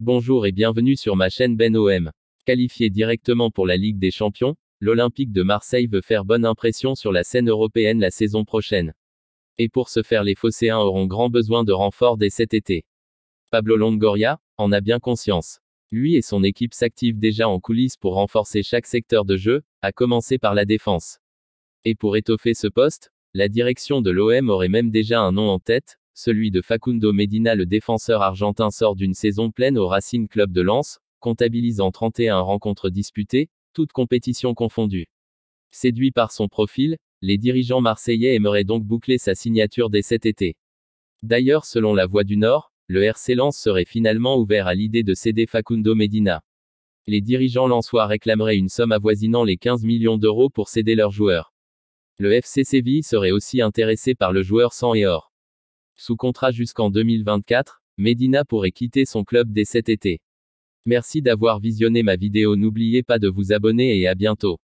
Bonjour et bienvenue sur ma chaîne Ben OM. Qualifié directement pour la Ligue des Champions, l'Olympique de Marseille veut faire bonne impression sur la scène européenne la saison prochaine. Et pour ce faire, les Phocéens auront grand besoin de renforts dès cet été. Pablo Longoria en a bien conscience. Lui et son équipe s'activent déjà en coulisses pour renforcer chaque secteur de jeu, à commencer par la défense. Et pour étoffer ce poste, la direction de l'OM aurait même déjà un nom en tête, celui de Facundo Medina le défenseur argentin sort d'une saison pleine au Racing Club de Lens, comptabilisant 31 rencontres disputées, toutes compétitions confondues. Séduit par son profil, les dirigeants marseillais aimeraient donc boucler sa signature dès cet été. D'ailleurs selon la Voix du Nord, le RC Lens serait finalement ouvert à l'idée de céder Facundo Medina. Les dirigeants lensois réclameraient une somme avoisinant les 15 millions d'euros pour céder leur joueur. Le FC Séville serait aussi intéressé par le joueur sans et or. Sous contrat jusqu'en 2024, Medina pourrait quitter son club dès cet été. Merci d'avoir visionné ma vidéo, n'oubliez pas de vous abonner et à bientôt.